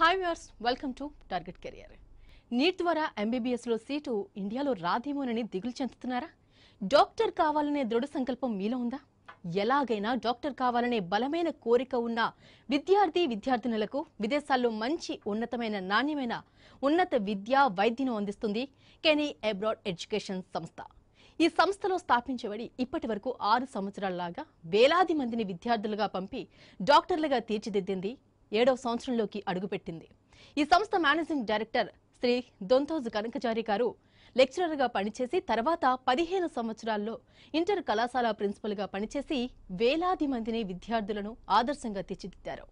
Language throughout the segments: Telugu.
Hi viewers welcome to target career NEET ద్వారా ఎంబీబీఎస్లో సీటు ఇండియాలో రాదేమోనని దిగులు చెందుతున్నారా డాక్టర్ కావాలనే దృఢ సంకల్పం మీలో ఉందా ఎలాగైనా డాక్టర్ కావాలనే బలమైన కోరిక ఉన్న విద్యార్థి విద్యార్థినులకు విదేశాల్లో మంచి ఉన్నతమైన నాణ్యమైన ఉన్నత విద్య వైద్యను అందిస్తుంది కెనీ అబ్రాడ్ ఎడ్యుకేషన్ సంస్థ ఈ సంస్థలో స్థాపించబడి ఇప్పటి వరకు ఆరు లాగా వేలాది మందిని విద్యార్థులుగా పంపి డాక్టర్లుగా తీర్చిదిద్దింది ఏడవ సంవత్సరంలోకి అడుగుపెట్టింది ఈ సంస్థ మేనేజింగ్ డైరెక్టర్ శ్రీ దొంతోజ్ కనకచారి గారు లెక్చరర్గా పనిచేసి తర్వాత పదిహేను సంవత్సరాల్లో ఇంటర్ కళాశాల ప్రిన్సిపల్గా పనిచేసి వేలాది మందిని విద్యార్థులను ఆదర్శంగా తీర్చిదిద్దారు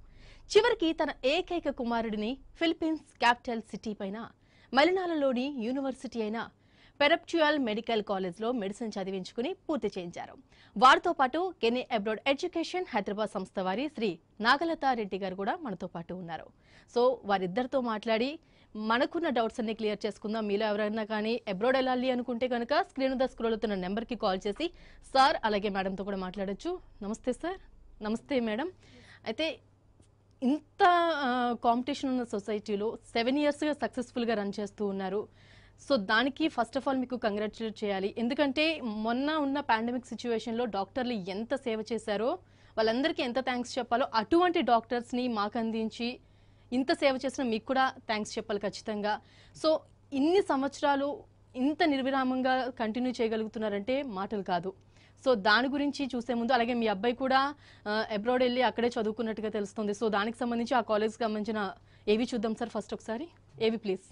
చివరికి తన ఏకైక కుమారుడిని ఫిలిప్పీన్స్ క్యాపిటల్ సిటీ పైన మలినాలలోని యూనివర్సిటీ అయిన పెరప్చువల్ మెడికల్ కాలేజ్లో మెడిసిన్ చదివించుకుని పూర్తి చేయించారు వారితో పాటు కెనీ అబ్రాడ్ ఎడ్యుకేషన్ హైదరాబాద్ సంస్థ వారి శ్రీ నాగలతా రెడ్డి గారు కూడా మనతో పాటు ఉన్నారు సో వారిద్దరితో మాట్లాడి మనకున్న డౌట్స్ అన్ని క్లియర్ చేసుకుందాం మీలో ఎవరైనా కానీ అబ్రాడ్ వెళ్ళాలి అనుకుంటే కనుక స్క్రీన్ ద స్క్రోల్ అవుతున్న నెంబర్కి కాల్ చేసి సార్ అలాగే మేడంతో కూడా మాట్లాడచ్చు నమస్తే సార్ నమస్తే మేడం అయితే ఇంత కాంపిటీషన్ ఉన్న సొసైటీలో సెవెన్ ఇయర్స్గా సక్సెస్ఫుల్గా రన్ చేస్తూ ఉన్నారు సో దానికి ఫస్ట్ ఆఫ్ ఆల్ మీకు కంగ్రాచులేట్ చేయాలి ఎందుకంటే మొన్న ఉన్న పాండమిక్ సిచ్యువేషన్లో డాక్టర్లు ఎంత సేవ చేశారో వాళ్ళందరికీ ఎంత థ్యాంక్స్ చెప్పాలో అటువంటి డాక్టర్స్ని మాకు అందించి ఇంత సేవ చేసిన మీకు కూడా థ్యాంక్స్ చెప్పాలి ఖచ్చితంగా సో ఇన్ని సంవత్సరాలు ఇంత నిర్విరామంగా కంటిన్యూ చేయగలుగుతున్నారంటే మాటలు కాదు సో దాని గురించి చూసే ముందు అలాగే మీ అబ్బాయి కూడా అబ్రాడ్ వెళ్ళి అక్కడే చదువుకున్నట్టుగా తెలుస్తుంది సో దానికి సంబంధించి ఆ కాలేజ్కి సంబంధించిన ఏవి చూద్దాం సార్ ఫస్ట్ ఒకసారి ఏవి ప్లీజ్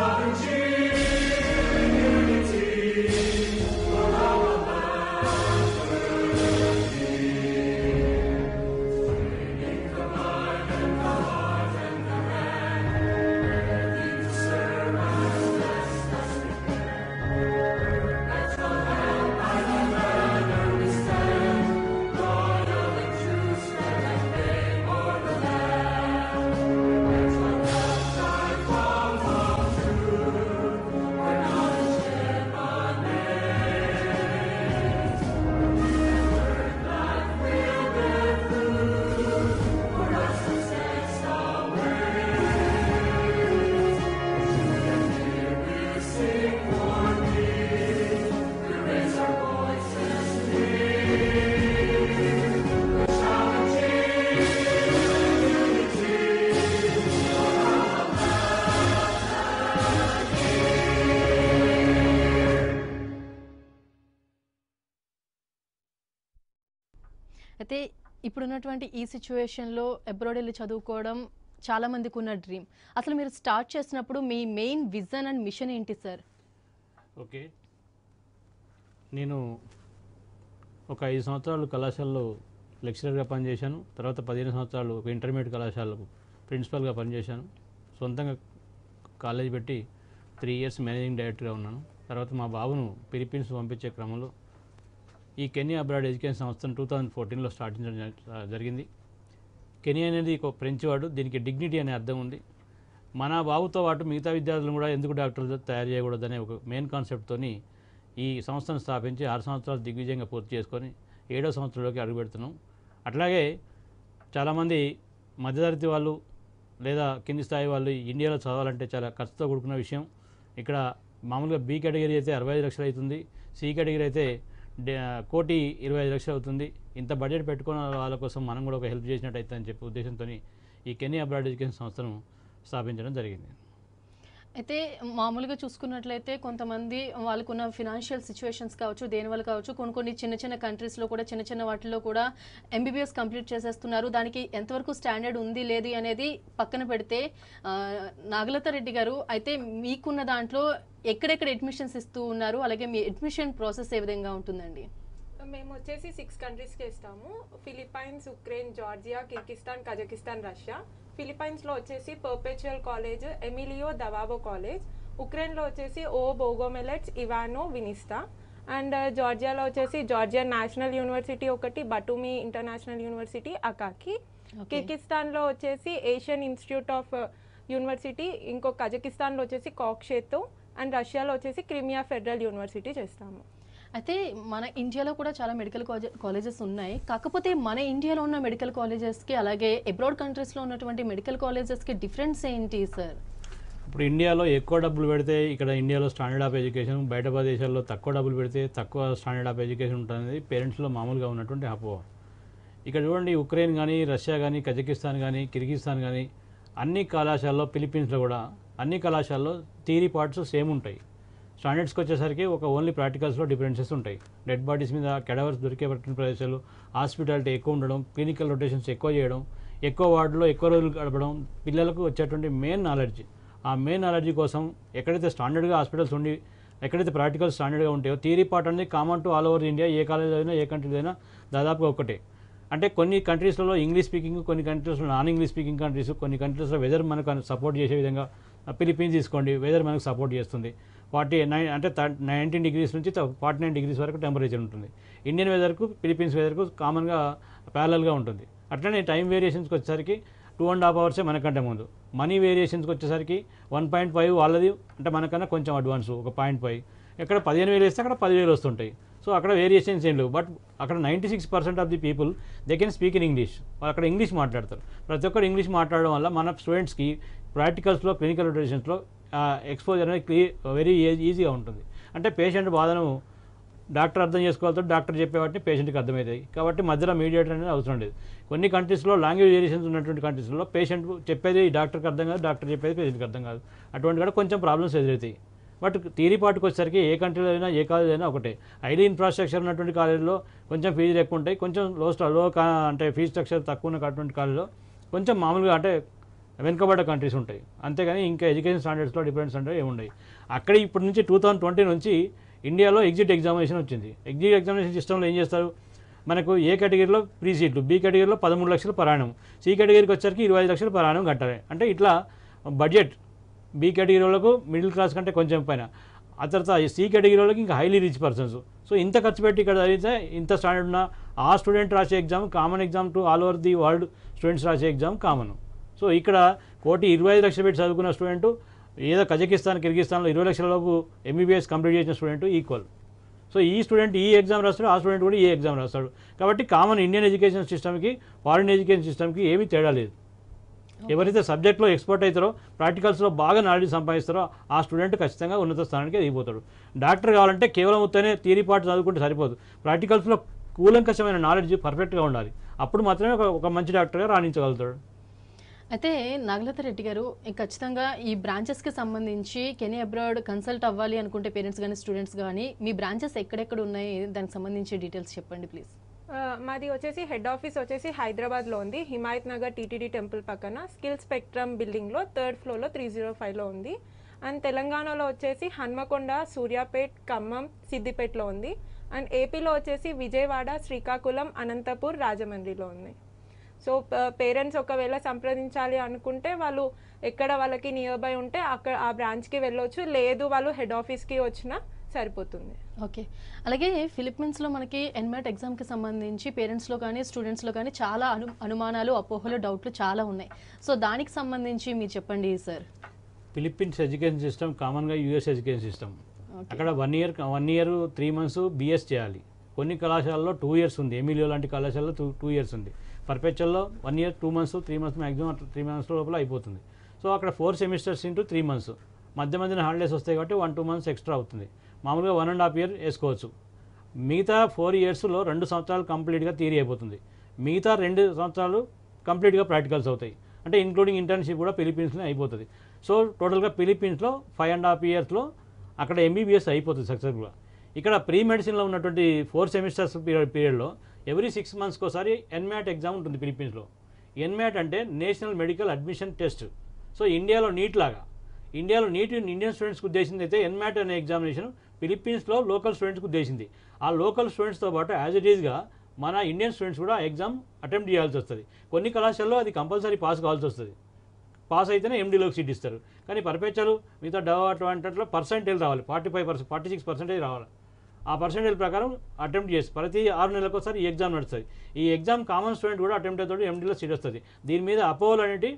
sovereign Jesus. అయితే ఇప్పుడున్నటువంటి ఈ సిచ్యువేషన్లో అబ్రాడ్ వెళ్ళి చదువుకోవడం చాలా మందికి ఉన్న డ్రీమ్ అసలు మీరు స్టార్ట్ చేసినప్పుడు మీ మెయిన్ విజన్ అండ్ మిషన్ ఏంటి సార్ ఓకే నేను ఒక ఐదు సంవత్సరాలు కళాశాలలో లెక్చరర్గా పనిచేశాను తర్వాత పదిహేను సంవత్సరాలు ఒక ఇంటర్మీడియట్ కళాశాలకు ప్రిన్సిపల్గా పనిచేశాను సొంతంగా కాలేజ్ పెట్టి త్రీ ఇయర్స్ మేనేజింగ్ డైరెక్టర్గా ఉన్నాను తర్వాత మా బాబును ఫిలిప్పీన్స్ పంపించే క్రమంలో ఈ కెనియా అబ్రాడ్ ఎడ్యుకేషన్ సంస్థను టూ థౌజండ్ ఫోర్టీన్లో స్టార్ట్ జరిగింది కెనియా అనేది ఒక ఫ్రెంచ్ వాడు దీనికి డిగ్నిటీ అనే అర్థం ఉంది మన బాబుతో పాటు మిగతా విద్యార్థులను కూడా ఎందుకు డాక్టర్లు తయారు చేయకూడదనే ఒక మెయిన్ కాన్సెప్ట్తో ఈ సంస్థను స్థాపించి ఆరు సంవత్సరాలు దిగ్విజయంగా పూర్తి చేసుకొని ఏడో సంవత్సరంలోకి అడుగుపెడుతున్నాం అట్లాగే చాలామంది మధ్యతరగతి వాళ్ళు లేదా కింది స్థాయి వాళ్ళు ఇండియాలో చదవాలంటే చాలా ఖర్చుతో కూడుకున్న విషయం ఇక్కడ మామూలుగా బి కేటగిరీ అయితే అరవై ఐదు లక్షలు అవుతుంది సి కేటగిరీ అయితే కోటి ఇరవై ఐదు లక్షలు అవుతుంది ఇంత బడ్జెట్ పెట్టుకున్న వాళ్ళ కోసం మనం కూడా ఒక హెల్ప్ చేసినట్టయితే అని చెప్పి ఉద్దేశంతో ఈ కెనీ అబ్రాడ్ ఎడ్యుకేషన్ సంస్థను స్థాపించడం జరిగింది అయితే మామూలుగా చూసుకున్నట్లయితే కొంతమంది వాళ్ళకున్న ఫినాన్షియల్ సిచ్యువేషన్స్ కావచ్చు దేనివల్ల కావచ్చు కొన్ని కొన్ని చిన్న చిన్న కంట్రీస్లో కూడా చిన్న చిన్న వాటిల్లో కూడా ఎంబీబీఎస్ కంప్లీట్ చేసేస్తున్నారు దానికి ఎంతవరకు స్టాండర్డ్ ఉంది లేదు అనేది పక్కన పెడితే నాగలత రెడ్డి గారు అయితే మీకున్న దాంట్లో ఎక్కడెక్కడ అడ్మిషన్స్ ఇస్తూ ఉన్నారు అలాగే మీ అడ్మిషన్ ప్రాసెస్ ఏ విధంగా ఉంటుందండి మేము వచ్చేసి సిక్స్ కంట్రీస్కి ఇస్తాము Philippines Ukraine Georgia Kyrgyzstan Kazakhstan Russia ఫిలిపైన్స్లో వచ్చేసి perpetual college Emilio Davao college ఉక్రెయిన్లో వచ్చేసి ఓ బోగోమెలెట్స్ ఇవానో వినిస్తా అండ్ జార్జియాలో వచ్చేసి జార్జియా నేషనల్ యూనివర్సిటీ ఒకటి బటూమి ఇంటర్నేషనల్ యూనివర్సిటీ అకాకి కిర్గిస్తాన్లో వచ్చేసి ఏషియన్ ఇన్స్టిట్యూట్ ఆఫ్ యూనివర్సిటీ ఇంకో కజకిస్తాన్లో వచ్చేసి కాక్షేతు అండ్ రష్యాలో వచ్చేసి క్రిమియా ఫెడరల్ యూనివర్సిటీ చేస్తాము అయితే మన ఇండియాలో కూడా చాలా మెడికల్ కాలేజెస్ ఉన్నాయి కాకపోతే మన ఇండియాలో ఉన్న మెడికల్ కాలేజెస్కి అలాగే అబ్రాడ్ కంట్రీస్లో ఉన్నటువంటి మెడికల్ కాలేజెస్కి డిఫరెన్స్ ఏంటి సార్ ఇప్పుడు ఇండియాలో ఎక్కువ డబ్బులు పెడితే ఇక్కడ ఇండియాలో స్టాండర్డ్ ఆఫ్ ఎడ్యుకేషన్ బయట ప్రదేశాల్లో తక్కువ డబ్బులు పెడితే తక్కువ స్టాండర్డ్ ఆఫ్ ఎడ్యుకేషన్ ఉంటుంది పేరెంట్స్లో మామూలుగా ఉన్నటువంటి అపోహ ఇక్కడ చూడండి ఉక్రెయిన్ కానీ రష్యా కానీ కజకిస్తాన్ కానీ కిర్గిస్తాన్ కానీ అన్ని కళాశాలలో ఫిలిప్పీన్స్లో కూడా అన్ని కళాశాలలో థీరీ పార్ట్స్ సేమ్ ఉంటాయి స్టాండర్డ్స్కి వచ్చేసరికి ఒక ఓన్లీ ప్రాక్టికల్స్లో డిఫరెన్సెస్ ఉంటాయి డెడ్ బాడీస్ మీద కెడవర్స్ దొరికే పట్టిన ప్రదేశాలు హాస్పిటాలిటీ ఎక్కువ ఉండడం క్లినికల్ రొటేషన్స్ ఎక్కువ చేయడం ఎక్కువ వార్డులో ఎక్కువ రోజులు గడపడం పిల్లలకు వచ్చేటువంటి మెయిన్ నాలెడ్జ్ ఆ మెయిన్ అలర్జీ కోసం ఎక్కడైతే స్టాండర్డ్గా హాస్పిటల్స్ ఉండి ఎక్కడైతే ప్రాక్టికల్ స్టాండర్డ్గా ఉంటాయో థియరీ పార్ట్ అనేది common to all over India ఏ కాలేజ్ అయినా ఏ కంట్రీ అయినా దాదాపుగా ఒకటే అంటే కొన్ని కంట్రీస్లలో ఇంగ్లీష్ స్పీకింగ్ కొన్ని కంట్రీస్లో నాన్ ఇంగ్లీష్ స్పీకింగ్ కంట్రీస్ కొన్ని కంట్రీస్లో వెదర్ మనకు సపోర్ట్ చేసే విధంగా ఫిలిపీన్స్ తీసుకోండి వెదర్ మనకు సపోర్ట్ చేస్తుంది ఫార్టీ నైన్ అంటే నైన్టీన్ డిగ్రీస్ నుంచి ఫార్టీ నైన్ డిగ్రీస్ వరకు టెంపరేచర్ ఉంటుంది ఇండియన్ వెదర్కు ఫిలిపీన్స్ వెదర్కు కామన్గా ప్యారలల్గా ఉంటుంది అట్లనే టైం వేరియేషన్స్కి వచ్చేసరికి టూ అండ్ హాఫ్ అవర్సే మనకంటే ముందు మనీ వేరియేషన్స్కి వచ్చేసరికి వన్ పాయింట్ ఫైవ్ వాళ్ళది అంటే మనకన్నా కొంచెం అడ్వాన్స్ ఒక పాయింట్ ఫైవ్ ఎక్కడ పదిహేను వేలు వేస్తే అక్కడ పదివేలు వస్తుంటాయి సో అక్కడ వేరియేషన్స్ ఏం లేవు బట్ అక్కడ ninety six percent of the people they can speak in English వాళ్ళు అక్కడ ఇంగ్లీష్ మాట్లాడతారు ప్రతి ఒక్కరు ఇంగ్లీష్ మాట్లాడడం వల్ల మన స్టూడెంట్స్కి ప్రాక్టికల్స్లో క్లినికల్ రొటేషన్స్లో ఎక్స్పోజర్ అనేది క్లియర్ వెరీ ఈజీగా ఉంటుంది అంటే పేషెంట్ బాధను డాక్టర్ అర్థం చేసుకోవాలతో డాక్టర్ చెప్పే వాటిని పేషెంట్కి అర్థమవుతాయి కాబట్టి మధ్యలో మీడియేటర్ అనేది అవసరం లేదు కొన్ని కంట్రీస్లో లాంగ్వేజ్ వేరియేషన్స్ ఉన్నటువంటి కంట్రీస్లో పేషెంట్ చెప్పేది డాక్టర్కి అర్థం కాదు డాక్టర్ చెప్పేది పేషెంట్కి అర్థం కాదు అటువంటి కూడా కొంచెం ప్రాబ్లమ్స్ ఎదురవుతాయి బట్ థియరీ వచ్చేసరికి ఏ కంట్రీలో అయినా ఏ కాలేజ్ అయినా ఒకటే ఐడి ఇన్ఫ్రాస్ట్రక్చర్ ఉన్నటువంటి కాలేజీలో కొంచెం ఫీజులు ఎక్కువ ఉంటాయి కొంచెం లో లో అంటే ఫీజు స్ట్రక్చర్ తక్కువ ఉన్నటువంటి కాలేజీలో కొంచెం మామూలుగా అంటే వెనుకబడ్డ కంట్రీస్ ఉంటాయి అంతేగాని ఇంకా ఎడ్యుకేషన్ స్టాండర్డ్స్లో డిఫరెన్స్ అంటే ఉన్నాయి అక్కడ ఇప్పటి నుంచి టూ థౌసండ్ ట్వంటీ నుంచి ఇండియాలో ఎగ్జిట్ ఎగ్జామినేషన్ వచ్చింది ఎగ్జిట్ ఎగ్జామినేషన్ సిస్టంలో ఏం చేస్తారు మనకు ఏ కేటగిరీలో ఫ్రీ సీట్లు బి కేటగిరీలో పదమూడు లక్షలు పరాణం సి కేటగిరీకి వచ్చరికి ఇరవై ఐదు లక్షలు పరాణం కట్టాలి అంటే ఇట్లా బడ్జెట్ బి కేటగిరీ వాళ్ళకు మిడిల్ క్లాస్ కంటే కొంచెం పైన ఆ తర్వాత సి కేటగిరీ వాళ్ళకి ఇంకా హైలీ రిచ్ పర్సన్స్ సో ఇంత ఖర్చు పెట్టి ఇక్కడ చదివితే ఇంత స్టాండర్డ్ ఉన్న ఆ స్టూడెంట్ రాసే exam common exam to all over the world students రాసే ఎగ్జామ్ కామన్ సో ఇక్కడ కోటి ఇరవై ఐదు లక్షలు పెట్టి చదువుకున్న స్టూడెంట్ ఏదో కజకిస్తాన్ కిర్గిస్తాన్లో ఇరవై లక్షల లోపు ఎంబీబీఎస్ కంప్లీట్ చేసిన స్టూడెంట్ ఈక్వల్ సో ఈ స్టూడెంట్ ఈ ఎగ్జామ్ రాస్తాడు ఆ స్టూడెంట్ కూడా ఈ ఎగ్జామ్ రాస్తాడు కాబట్టి కామన్ ఇండియన్ ఎడ్యుకేషన్ సిస్టమ్కి ఫారిన్ ఎడ్యుకేషన్ సిస్టమ్కి ఏమీ తేడా లేదు ఎవరైతే సబ్జెక్ట్లో ఎక్స్పర్ట్ అవుతారో ప్రాక్టికల్స్లో బాగా నాలెడ్జ్ సంపాదిస్తారో ఆ స్టూడెంట్ ఖచ్చితంగా ఉన్నత స్థానానికి ఎదిగిపోతాడు డాక్టర్ కావాలంటే కేవలం వస్తేనే తీరిపాటు చదువుకుంటే సరిపోదు ప్రాక్టికల్స్లో కూలంకషమైన నాలెడ్జ్ పర్ఫెక్ట్గా ఉండాలి అప్పుడు మాత్రమే ఒక మంచి డాక్టర్గా రాణించగలుగుతాడు అయితే నాగలత రెడ్డి గారు ఖచ్చితంగా ఈ బ్రాంచెస్కి సంబంధించి కెనీ అబ్రాడ్ కన్సల్ట్ అవ్వాలి అనుకుంటే పేరెంట్స్ కానీ స్టూడెంట్స్ కానీ మీ బ్రాంచెస్ ఎక్కడెక్కడ ఉన్నాయి దానికి సంబంధించి డీటెయిల్స్ చెప్పండి ప్లీజ్ మాది వచ్చేసి హెడ్ ఆఫీస్ వచ్చేసి హైదరాబాద్లో ఉంది హిమాయత్ నగర్ టీటీడీ టెంపుల్ పక్కన స్కిల్ స్పెక్ట్రమ్ బిల్డింగ్లో థర్డ్ ఫ్లోర్లో త్రీ జీరో ఫైవ్లో ఉంది అండ్ తెలంగాణలో వచ్చేసి హన్మకొండ సూర్యాపేట్ ఖమ్మం సిద్దిపేటలో ఉంది అండ్ ఏపీలో వచ్చేసి విజయవాడ శ్రీకాకుళం అనంతపూర్ రాజమండ్రిలో ఉన్నాయి సో పేరెంట్స్ ఒకవేళ సంప్రదించాలి అనుకుంటే వాళ్ళు ఎక్కడ వాళ్ళకి నియర్ బై ఉంటే అక్కడ ఆ బ్రాంచ్కి వెళ్ళొచ్చు లేదు వాళ్ళు హెడ్ ఆఫీస్కి వచ్చినా సరిపోతుంది ఓకే అలాగే ఫిలిప్పీన్స్లో మనకి ఎన్మెట్ ఎగ్జామ్కి సంబంధించి పేరెంట్స్లో కానీ స్టూడెంట్స్లో కానీ చాలా అను అనుమానాలు అపోహలు డౌట్లు చాలా ఉన్నాయి సో దానికి సంబంధించి మీరు చెప్పండి సార్ ఫిలిప్పీన్స్ ఎడ్యుకేషన్ సిస్టమ్ కామన్గా యూఎస్ ఎడ్యుకేషన్ సిస్టమ్ అక్కడ one year one year three months BS చేయాలి కొన్ని కళాశాలలో టూ ఇయర్స్ ఉంది ఎమిలియో లాంటి కళాశాలలో టూ టూ ఇయర్స్ ఉంది పర్పేచల్లో one year two months three months maximum అట్లా త్రీ మంత్స్ లోపల అయిపోతుంది సో అక్కడ four semesters into three months మధ్య మధ్యన హాలిడేస్ వస్తాయి కాబట్టి వన్ టూ మంత్స్ ఎక్స్ట్రా అవుతుంది మామూలుగా వన్ అండ్ హాఫ్ ఇయర్ వేసుకోవచ్చు మిగతా ఫోర్ ఇయర్స్లో రెండు సంవత్సరాలు కంప్లీట్గా థియరీ అయిపోతుంది మిగతా రెండు సంవత్సరాలు కంప్లీట్గా ప్రాక్టికల్స్ అవుతాయి అంటే ఇంక్లూడింగ్ ఇంటర్న్షిప్ కూడా ఫిలిపీన్స్లో అయిపోతుంది సో టోటల్గా ఫిలిపీన్స్లో ఫైవ్ అండ్ హాఫ్ ఇయర్స్లో అక్కడ ఎంబీబీఎస్ అయిపోతుంది సక్సెస్ఫుల్గా ఇక్కడ ప్రీ మెడిసిన్లో ఉన్నటువంటి ఫోర్ సెమిస్టర్స్ పీరియడ్ పీరియడ్లో ఎవ్రీ సిక్స్ మంత్స్కి ఒకసారి ఎన్మ్యాట్ ఎగ్జామ్ ఉంటుంది ఫిలిప్పీన్స్లో ఎన్మ్యాట్ అంటే national medical admission test so ఇండియాలో నీట్ లాగా ఇండియాలో నీట్ ఇండియన్ స్టూడెంట్స్కి ఉద్దేశింది అయితే ఎన్మ్యాట్ అనే ఎగ్జామినేషన్ ఫిలిప్పీన్స్లో లోకల్ స్టూడెంట్స్కి ఉద్దేశింది ఆ లోకల్ స్టూడెంట్స్తో పాటు యాజ్ ఇట్ ఈజ్గా మన ఇండియన్ స్టూడెంట్స్ కూడా ఎగ్జామ్ అటెంప్ట్ చేయాల్సి వస్తుంది కొన్ని కళాశాలలో అది కంపల్సరీ పాస్ కావాల్సి వస్తుంది పాస్ అయితేనే ఎండీలోకి సీట్ ఇస్తారు కానీ పర్పేచలు మిగతా డవ్ అటువంటి పర్సెంటేజ్ రావాలి forty five percent forty six percentage రావాలి ఆ పర్సంటేజ్ ప్రకారం అటెంప్ట్ చేసి ప్రతి ఆరు నెలలకు ఒకసారి ఈ ఎగ్జామ్ నడుస్తుంది ఈ ఎగ్జామ్ కామన్ స్టూడెంట్ కూడా అటెంప్ట్ అవుతాడు ఎండిలో సీట్ వస్తుంది దీని మీద అపోహలు అనేవి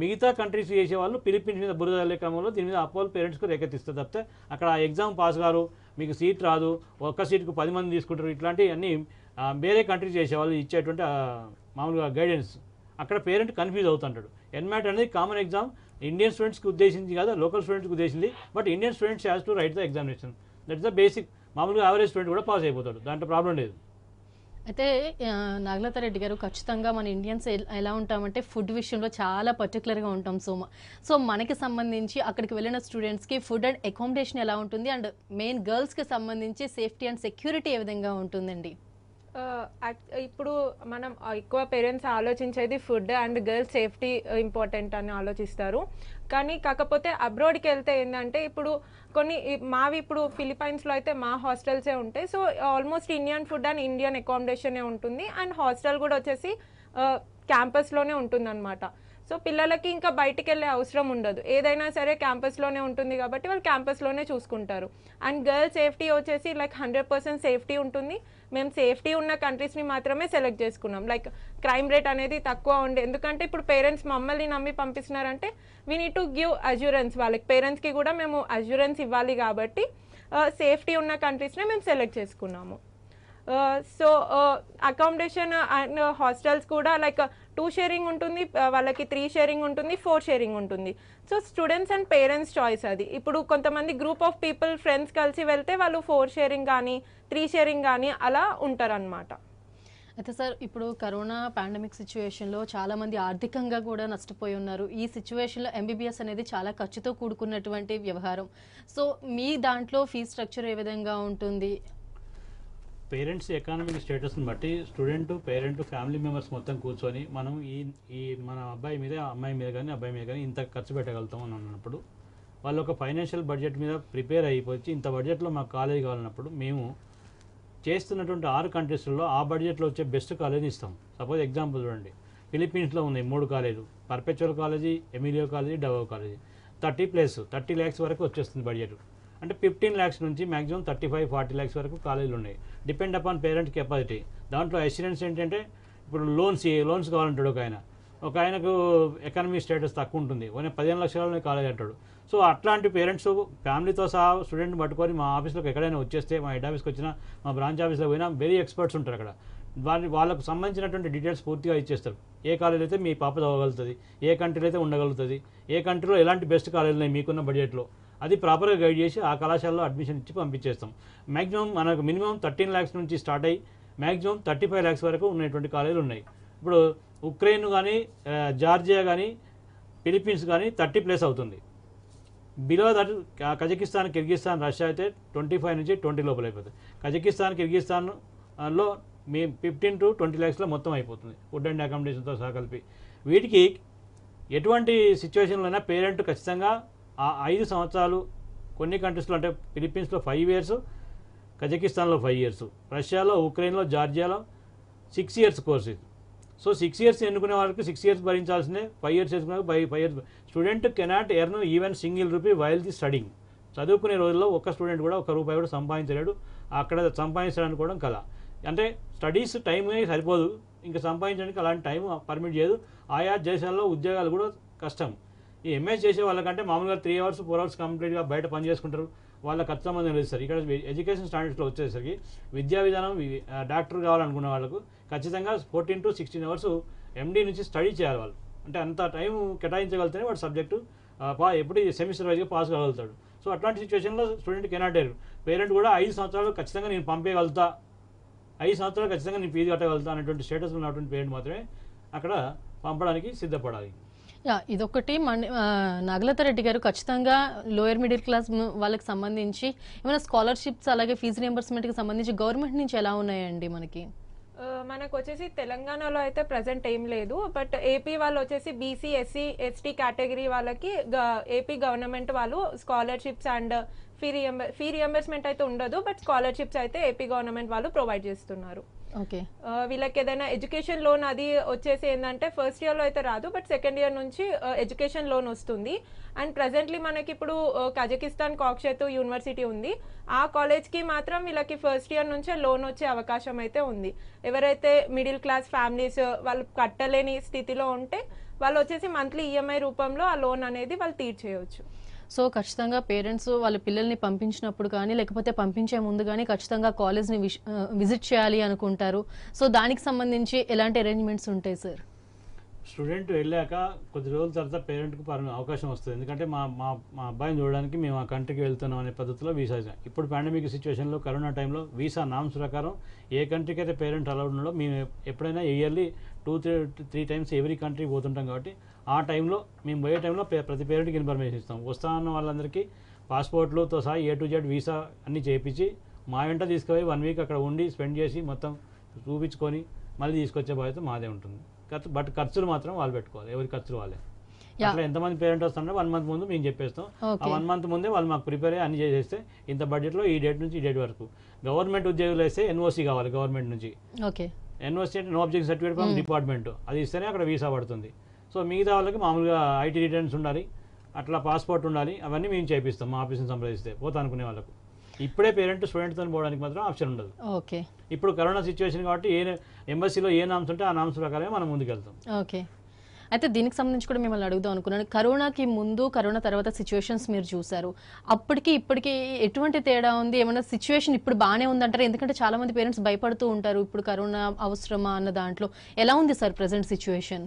మిగతా కంట్రీస్ చేసేవాళ్ళు ఫిలిపీన్స్ మీద బురద క్రమంలో దీని మీద అపోహలు పేరెంట్స్కి రేకెత్తిస్తారు తప్పితే అక్కడ ఆ ఎగ్జామ్ పాస్ కారు మీకు సీట్ రాదు ఒక్క సీట్కు పది మంది తీసుకుంటారు ఇట్లాంటివన్నీ వేరే కంట్రీస్ చేసేవాళ్ళు ఇచ్చేటువంటి మామూలుగా గైడెన్స్ అక్కడ పేరెంట్ కన్ఫ్యూజ్ అవుతుంటాడు ఎన్మాట్ అనేది కామన్ ఎగ్జామ్ ఇండియన్ స్టూడెంట్స్కి ఉద్దేశించి కాదు లోకల్ స్టూడెంట్స్కి ఉద్దేశించింది but Indian students has to write the examination is the basic మామూలుగా యావరేజ్ స్టూడెంట్ కూడా పాస్ అయిపోతాడు దాంట్లో ప్రాబ్లం లేదు అయితే నాగలత రెడ్డి గారు ఖచ్చితంగా మన ఇండియన్స్ ఎలా ఉంటామంటే ఫుడ్ విషయంలో చాలా పర్టికులర్గా ఉంటాం సో సో మనకి సంబంధించి అక్కడికి వెళ్ళిన స్టూడెంట్స్కి ఫుడ్ అండ్ అకామిడేషన్ ఎలా ఉంటుంది అండ్ మెయిన్ గర్ల్స్కి సంబంధించి సేఫ్టీ అండ్ సెక్యూరిటీ ఏ విధంగా ఉంటుందండి ఇప్పుడు మనం ఎక్కువ పేరెంట్స్ ఆలోచించేది food and girls safety important అని ఆలోచిస్తారు కానీ కాకపోతే అబ్రాడ్కి వెళ్తే ఏంటంటే ఇప్పుడు కొన్ని మావి ఇప్పుడు ఫిలిపైన్స్లో అయితే మా హాస్టల్సే ఉంటాయి so almost Indian food and Indian అకామిడేషనే ఉంటుంది అండ్ హాస్టల్ కూడా వచ్చేసి క్యాంపస్లోనే అనమాట సో పిల్లలకి ఇంకా బయటికి వెళ్ళే అవసరం ఉండదు ఏదైనా సరే క్యాంపస్లోనే ఉంటుంది కాబట్టి వాళ్ళు క్యాంపస్లోనే చూసుకుంటారు అండ్ గర్ల్స్ సేఫ్టీ వచ్చేసి లైక్ హండ్రెడ్ పర్సెంట్ సేఫ్టీ ఉంటుంది మేము సేఫ్టీ ఉన్న కంట్రీస్ని మాత్రమే సెలెక్ట్ చేసుకున్నాం లైక్ క్రైమ్ రేట్ అనేది తక్కువ ఉండే ఎందుకంటే ఇప్పుడు పేరెంట్స్ మమ్మల్ని నమ్మి పంపిస్తున్నారంటే we need to give assurance వాళ్ళకి పేరెంట్స్కి కూడా మేము అజ్యూరెన్స్ ఇవ్వాలి కాబట్టి uh, సేఫ్టీ ఉన్న కంట్రీస్నే మేము సెలెక్ట్ చేసుకున్నాము సో అకామిడేషన్ అండ్ హాస్టల్స్ కూడా లైక్ టూ షేరింగ్ ఉంటుంది వాళ్ళకి త్రీ షేరింగ్ ఉంటుంది ఫోర్ షేరింగ్ ఉంటుంది so students and parents choice అది ఇప్పుడు కొంతమంది గ్రూప్ ఆఫ్ పీపుల్ ఫ్రెండ్స్ కలిసి వెళ్తే వాళ్ళు ఫోర్ షేరింగ్ కానీ త్రీ షేరింగ్ కానీ అలా ఉంటారనమాట అయితే సార్ ఇప్పుడు కరోనా పాండమిక్ సిచ్యువేషన్లో చాలామంది ఆర్థికంగా కూడా నష్టపోయి ఉన్నారు ఈ సిచ్యువేషన్లో ఎంబీబీఎస్ అనేది చాలా ఖర్చుతో కూడుకున్నటువంటి వ్యవహారం సో మీ దాంట్లో ఫీ స్ట్రక్చర్ ఏ విధంగా ఉంటుంది పేరెంట్స్ ఎకానమిక్ స్టేటస్ని బట్టి స్టూడెంట్ పేరెంట్ ఫ్యామిలీ మెంబర్స్ మొత్తం కూర్చొని మనం ఈ ఈ మన అబ్బాయి మీద అమ్మాయి మీద కానీ అబ్బాయి మీద కానీ ఇంత ఖర్చు పెట్టగలుగుతాం అని అన్నప్పుడు వాళ్ళు ఒక ఫైనాన్షియల్ బడ్జెట్ మీద ప్రిపేర్ అయిపోయి ఇంత బడ్జెట్లో మాకు కాలేజ్ కావాలన్నప్పుడు మేము చేస్తున్నటువంటి ఆరు కంట్రీస్లో ఆ బడ్జెట్లో వచ్చే బెస్ట్ కాలేజ్ ఇస్తాం సపోజ్ ఎగ్జాంపుల్ చూడండి ఫిలిప్పీన్స్లో ఉన్నాయి మూడు కాలేజీలు perpetual college Emilio college Davao college thirty plus thirty lakhs వరకు వచ్చేస్తుంది బడ్జెట్ అంటే ఫిఫ్టీన్ ల్యాక్స్ నుంచి maximum thirty five forty lakhs వరకు కాలేజీలు ఉన్నాయి డిపెండ్ అపాన్ పేరెంట్ కెపాసిటీ దాంట్లో అసిడెన్స్ ఏంటంటే ఇప్పుడు లోన్స్ లోన్స్ కావాలంటాడు ఒక ఆయన ఒక ఆయనకు ఎకనమీ స్టేటస్ తక్కువ ఉంటుంది ఓనే పదిహేను లక్షలనే కాలేజ్ అంటాడు సో అట్లాంటి పేరెంట్స్ ఫ్యామిలీతో సహా స్టూడెంట్ పట్టుకొని మా ఆఫీస్లోకి ఎక్కడైనా వచ్చేస్తే మా హెడ్ ఆఫీస్కి వచ్చినా మా బ్రాంచ్ ఆఫీస్లో పోయినా వెరీ ఎక్స్పర్ట్స్ ఉంటారు అక్కడ వారి వాళ్ళకు సంబంధించినటువంటి డీటెయిల్స్ పూర్తిగా ఇచ్చేస్తారు ఏ కాలేజ్ అయితే మీ పాప చదవగలుగుతుంది ఏ కంట్రీలో అయితే ఉండగలుగుతుంది ఏ కంట్రీలో ఎలాంటి బెస్ట్ కాలేజీలు మీకున్న బడ్జెట్లో అది ప్రాపర్గా గైడ్ చేసి ఆ కళాశాలలో అడ్మిషన్ ఇచ్చి పంపించేస్తాం మ్యాక్సిమం మనకు మినిమం థర్టీన్ ల్యాక్స్ నుంచి స్టార్ట్ అయ్యి మ్యాక్సిమం థర్టీ ఫైవ్ ల్యాక్స్ వరకు ఉన్నటువంటి కాలేజీలు ఉన్నాయి ఇప్పుడు ఉక్రెయిన్ కానీ జార్జియా కానీ ఫిలిప్పీన్స్ కానీ థర్టీ ప్లేస్ అవుతుంది below that Kazakhstan Kyrgyzstan Russia అయితే ట్వంటీ ఫైవ్ నుంచి ట్వంటీ లోపల అయిపోతుంది కజకిస్తాన్ కిర్గిస్తాన్లో మీ ఫిఫ్టీన్ టు ట్వంటీ ల్యాక్స్లో మొత్తం అయిపోతుంది ఫుడ్ అండ్ అకామిడేషన్తో సహా కలిపి వీటికి ఎటువంటి సిచ్యువేషన్లో అయినా పేరెంట్ ఖచ్చితంగా ఆ ఐదు సంవత్సరాలు కొన్ని కంట్రీస్లో అంటే ఫిలిప్పీన్స్లో ఫైవ్ ఇయర్స్ కజకిస్తాన్లో ఫైవ్ ఇయర్స్ రష్యాలో ఉక్రెయిన్లో జార్జియాలో సిక్స్ ఇయర్స్ కోర్స్ ఇది సో సిక్స్ ఇయర్స్ ఎన్నుకునే వాళ్ళకి సిక్స్ ఇయర్స్ భరించాల్సిందే ఫైవ్ ఇయర్స్ ఎన్నుకునే five five years student cannot earn even single rupee while the studying చదువుకునే రోజుల్లో ఒక స్టూడెంట్ కూడా ఒక రూపాయి కూడా సంపాదించలేడు అక్కడ సంపాదించడానికి కల అంటే స్టడీస్ టైం సరిపోదు ఇంకా సంపాదించడానికి అలాంటి టైం పర్మిట్ చేయదు ఆయా దేశాల్లో ఉద్యోగాలు కూడా కష్టం ఈ ఎంఎస్ చేసే వాళ్ళకంటే మామూలుగా త్రీ అవర్స్ ఫోర్ అవర్స్ కంప్లీట్గా బయట పని చేసుకుంటారు వాళ్ళ ఖర్చు సంబంధం లేదు సార్ ఇక్కడ ఎడ్యుకేషన్ స్టాండర్డ్స్లో వచ్చేసరికి విద్యా విధానం డాక్టర్ కావాలనుకున్న వాళ్ళకు ఖచ్చితంగా fourteen to sixteen hours MD నుంచి స్టడీ చేయాలి వాళ్ళు అంటే అంత టైం కేటాయించగలిగితేనే వాడు సబ్జెక్టు పా ఎప్పుడు సెమిస్టర్ వైజ్గా పాస్ కాగలుగుతాడు సో అట్లాంటి సిచ్యువేషన్లో స్టూడెంట్ కెనాట్ డేరు పేరెంట్ కూడా ఐదు సంవత్సరాలు ఖచ్చితంగా నేను పంపేయగలుగుతా ఐదు సంవత్సరాలు ఖచ్చితంగా నేను ఫీజు కట్టగలుగుతా అనేటువంటి స్టేటస్ ఉన్నటువంటి పేరెంట్ మాత్రమే అక్కడ పంపడానికి సిద్ధపడాలి ఇదొకటి మన నాగలత రెడ్డి గారు ఖచ్చితంగా లోయర్ మిడిల్ క్లాస్ వాళ్ళకి సంబంధించి ఏమైనా స్కాలర్షిప్స్ అలాగే ఫీజు రియంబర్స్మెంట్కి సంబంధించి గవర్నమెంట్ నుంచి ఎలా ఉన్నాయండి మనకి మనకు వచ్చేసి తెలంగాణలో అయితే ప్రజెంట్ ఏం లేదు బట్ ఏపీ వాళ్ళు వచ్చేసి బీసీ ఎస్సీ ఎస్టీ కేటగిరీ వాళ్ళకి ఏపీ గవర్నమెంట్ వాళ్ళు scholarships and fee reimburse fee reimbursement అయితే ఉండదు బట్ స్కాలర్షిప్స్ అయితే ఏపీ గవర్నమెంట్ వాళ్ళు ప్రొవైడ్ చేస్తున్నారు Uh, వీళ్ళకి ఏదైనా ఎడ్యుకేషన్ లోన్ అది వచ్చేసి ఏంటంటే ఫస్ట్ ఇయర్లో అయితే రాదు బట్ సెకండ్ ఇయర్ నుంచి ఎడ్యుకేషన్ uh, లోన్ వస్తుంది అండ్ ప్రెసెంట్లీ మనకి ఇప్పుడు కజకిస్తాన్ కాక్షేతు యూనివర్సిటీ ఉంది ఆ కాలేజ్కి మాత్రం వీళ్ళకి ఫస్ట్ ఇయర్ నుంచే లోన్ వచ్చే అవకాశం అయితే ఉంది ఎవరైతే మిడిల్ క్లాస్ ఫ్యామిలీస్ వాళ్ళు కట్టలేని స్థితిలో ఉంటే వాళ్ళు వచ్చేసి మంత్లీ ఈఎంఐ e రూపంలో ఆ లోన్ అనేది వాళ్ళు తీర్చేయవచ్చు సో ఖచ్చితంగా పేరెంట్స్ వాళ్ళ పిల్లల్ని పంపించినప్పుడు కానీ లేకపోతే పంపించే ముందు కానీ ఖచ్చితంగా కాలేజ్ని విజిట్ చేయాలి అనుకుంటారు సో దానికి సంబంధించి ఎలాంటి అరేంజ్మెంట్స్ ఉంటాయి సార్ స్టూడెంట్ వెళ్ళాక కొద్ది రోజుల తర్వాత పేరెంట్కి అవకాశం వస్తుంది ఎందుకంటే మా మా మా అబ్బాయిని చూడడానికి మేము ఆ కంట్రీకి వెళ్తున్నాం అనే పద్ధతిలో వీసా ఇచ్చాం ఇప్పుడు పాండమిక్ సిచ్యువేషన్లో కరోనా టైంలో వీసా నామ్స్ ప్రకారం ఏ కంట్రీకి అయితే పేరెంట్ అలౌడ్ ఉండో మేము ఎప్పుడైనా yearly two three three times every country పోతుంటాం కాబట్టి ఆ టైంలో మేము పోయే టైంలో ప్రతి పేరెంట్కి ఇన్ఫర్మేషన్ ఇస్తాం వస్తా ఉన్న వాళ్ళందరికీ పాస్పోర్ట్లతో సహా ఏ టు జెడ్ వీసా అన్నీ చేయించి మా వెంట తీసుకుపోయి వన్ వీక్ అక్కడ ఉండి స్పెండ్ చేసి మొత్తం చూపించుకొని మళ్ళీ తీసుకొచ్చే బాధ్యత మాదే ఉంటుంది ఖర్చు బట్ ఖర్చులు మాత్రం వాళ్ళు పెట్టుకోవాలి ఎవరి ఖర్చులు వాళ్ళే అట్లా ఎంతమంది పేరెంట్ వస్తున్నారో వన్ మంత్ ముందు మేము చెప్పేస్తాం ఆ వన్ మంత్ ముందే వాళ్ళు మాకు ప్రిపేర్ అయ్యి అన్ని చేసేస్తే ఇంత బడ్జెట్లో ఈ డేట్ నుంచి ఈ డేట్ వరకు గవర్నమెంట్ ఉద్యోగులు వేస్తే ఎన్ఓసీ కావాలి గవర్నమెంట్ నుంచి ఓకే ఎన్ఓసి అంటే no object certificate from department అది ఇస్తేనే అక్కడ వీసా పడుతుంది సో మిగతా వాళ్ళకి మామూలుగా ఐటీ రిటర్న్స్ ఉండాలి అట్లా పాస్పోర్ట్ ఉండాలి అవన్నీ మేము చేపిస్తాం మా ఆఫీస్ని సంప్రదిస్తే పోతా అనుకునే వాళ్ళకు ఇప్పుడే పేరెంట్ స్టూడెంట్తో పోవడానికి మాత్రం ఆప్షన్ ఉండదు ఓకే ఇప్పుడు కరోనా సిచ్యువేషన్ కాబట్టి ఏ ఎంబసీలో ఏ నామ్స్ ఉంటే ఆ నామ్స్ ప్రకారమే మనం ముందుకెళ్తాం ఓకే అయితే దీనికి సంబంధించి కూడా మిమ్మల్ని అడుగుదాం అనుకున్నాను కరోనాకి ముందు కరోనా తర్వాత సిచ్యువేషన్స్ మీరు చూసారు అప్పటికి ఇప్పటికి ఎటువంటి తేడా ఉంది ఏమైనా సిచ్యువేషన్ ఇప్పుడు బాగానే ఉందంటారు ఎందుకంటే చాలా మంది పేరెంట్స్ భయపడుతూ ఉంటారు ఇప్పుడు కరోనా అవసరమా అన్న దాంట్లో ఎలా ఉంది సార్ ప్రజెంట్ సిచ్యువేషన్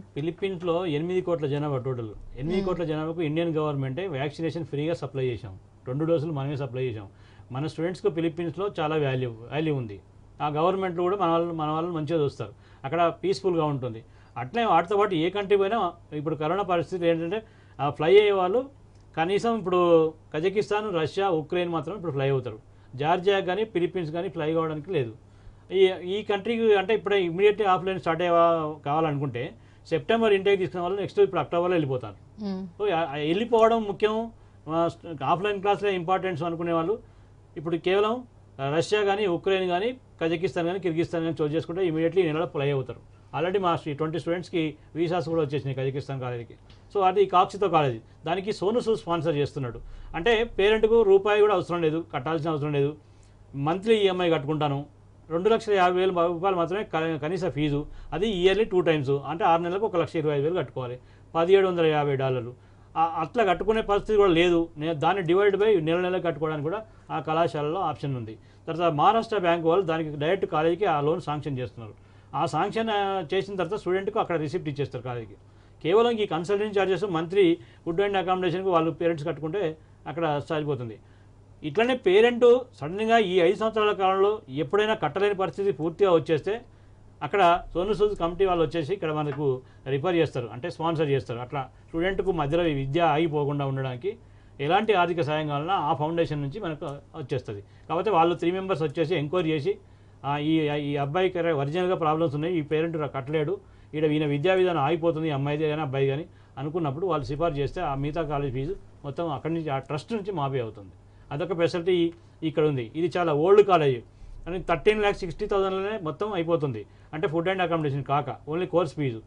లో ఎనిమిది కోట్ల జనాభా టోటల్ ఎనిమిది hmm. కోట్ల జనాభాకు ఇండియన్ గవర్నమెంటే వ్యాక్సినేషన్ ఫ్రీగా సప్లై చేశాం రెండు డోసులు మనమే సప్లై చేశాం మన స్టూడెంట్స్కు ఫిలిపీన్స్లో చాలా వాల్యూ వాల్యూ ఉంది ఆ గవర్నమెంట్లో కూడా మన వాళ్ళు మన వాళ్ళు మంచిగా చూస్తారు అక్కడ పీస్ఫుల్గా ఉంటుంది అట్లే వాటితో పాటు ఏ కంట్రీ పోయినా ఇప్పుడు కరోనా పరిస్థితి ఏంటంటే ఆ ఫ్లై అయ్యే వాళ్ళు కనీసం ఇప్పుడు కజకిస్తాన్ రష్యా ఉక్రెయిన్ మాత్రం ఇప్పుడు ఫ్లై అవుతారు జార్జియా కానీ ఫిలిప్పీన్స్ కానీ ఫ్లై కావడానికి లేదు ఈ ఈ కంట్రీకి అంటే ఇప్పుడే ఇమీడియట్లీ ఆఫ్లైన్ స్టార్ట్ అయ్యే కావాలనుకుంటే సెప్టెంబర్ ఇంటేక్ తీసుకున్న వాళ్ళు నెక్స్ట్ ఇప్పుడు అక్టోబర్లో వెళ్ళిపోతారు సో వెళ్ళిపోవడం ముఖ్యం ఆఫ్లైన్ క్లాస్లో ఇంపార్టెన్స్ అనుకునే వాళ్ళు ఇప్పుడు కేవలం రష్యా కానీ ఉక్రెయిన్ కానీ కజకిస్తాన్ కానీ కిర్గిస్తాన్ కానీ చోటు చేసుకుంటే ఇమీడియట్లీ నెలలో ఫ్లై అవుతారు ఆల్రెడీ మా ట్వంటీ స్టూడెంట్స్కి వీసాస్ కూడా వచ్చేసినాయి కజకిస్తాన్ కాలేజీకి సో అది కాక్సితో కాలేజీ దానికి సోనుసు స్పాన్సర్ చేస్తున్నాడు అంటే పేరెంట్కు రూపాయి కూడా అవసరం లేదు కట్టాల్సిన అవసరం లేదు మంత్లీ ఈఎంఐ కట్టుకుంటాను రెండు లక్షల యాభై వేలు రూపాయలు మాత్రమే కనీస ఫీజు అది ఇయర్లీ టూ టైమ్స్ అంటే ఆరు నెలలకు ఒక లక్ష ఇరవై వేలు కట్టుకోవాలి పదిహేడు వందల యాభై డాలర్లు అట్లా కట్టుకునే పరిస్థితి కూడా లేదు నేను దాన్ని డివైడ్ బై నెల నెల కట్టుకోవడానికి కూడా ఆ కళాశాలలో ఆప్షన్ ఉంది తర్వాత మహారాష్ట్ర బ్యాంకు వాళ్ళు దానికి డైరెక్ట్ కాలేజీకి ఆ లోన్ శాంక్షన్ చేస్తున్నారు ఆ శాంక్షన్ చేసిన తర్వాత స్టూడెంట్కు అక్కడ రిసిప్ట్ ఇచ్చేస్తారు కాలేజీకి కేవలం ఈ కన్సల్టెంట్ ఛార్జెస్ మంత్రి ఫుడ్ అండ్ అకామిడేషన్కి వాళ్ళు పేరెంట్స్ కట్టుకుంటే అక్కడ సరిపోతుంది ఇట్లనే పేరెంట్ సడన్గా ఈ ఐదు సంవత్సరాల కాలంలో ఎప్పుడైనా కట్టలేని పరిస్థితి పూర్తిగా వచ్చేస్తే అక్కడ సోను సూద్ కమిటీ వాళ్ళు వచ్చేసి ఇక్కడ మనకు రిపేర్ చేస్తారు అంటే స్పాన్సర్ చేస్తారు అట్లా స్టూడెంట్కు మధ్యలో విద్య ఆగిపోకుండా ఉండడానికి ఎలాంటి ఆర్థిక సాయం కావాలన్నా ఆ ఫౌండేషన్ నుంచి మనకు వచ్చేస్తుంది కాబట్టి వాళ్ళు త్రీ మెంబర్స్ వచ్చేసి ఎంక్వైరీ చేసి ఈ ఈ అబ్బాయికి ఒరిజినల్గా ప్రాబ్లమ్స్ ఉన్నాయి ఈ పేరెంట్ కట్టలేడు ఈడ ఈయన విద్యా విధానం ఆగిపోతుంది అమ్మాయిది కానీ అబ్బాయి కానీ అనుకున్నప్పుడు వాళ్ళు సిఫార్సు చేస్తే ఆ మిగతా కాలేజ్ ఫీజు మొత్తం అక్కడి నుంచి ఆ ట్రస్ట్ నుంచి మాఫీ అవుతుంది అదొక ఫెసిలిటీ ఇక్కడ ఉంది ఇది చాలా ఓల్డ్ కాలేజ్ కానీ థర్టీన్ ల్యాక్ సిక్స్టీ థౌసండ్లోనే మొత్తం అయిపోతుంది అంటే ఫుడ్ అండ్ అకామిడేషన్ కాక ఓన్లీ కోర్స్ ఫీజు